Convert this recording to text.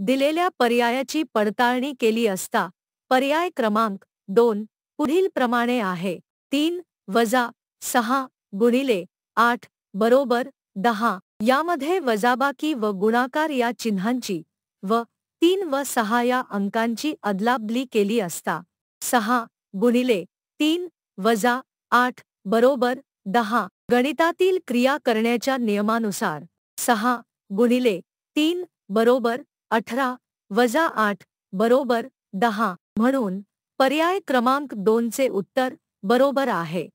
दिलेल्या पर्यायाची पडताळणी केली असता पर्याय क्रमांक दोन पुढील प्रमाणे आहे तीन वजा सहा गुणिले आठ बरोबर दहा यामध्ये वजाबाकी व गुणाकार या चिन्हांची व तीन व सहा या अंकांची अदलाबली केली असता सहा गुणिले तीन वजा आठ बरोबर दहा गणितातील क्रिया करण्याच्या नियमानुसार सहा गुणिले तीन बरोबर अठरा वजा आठ बरोबर दहा म्हणून पर्याय क्रमांक दोनचे उत्तर बरोबर आहे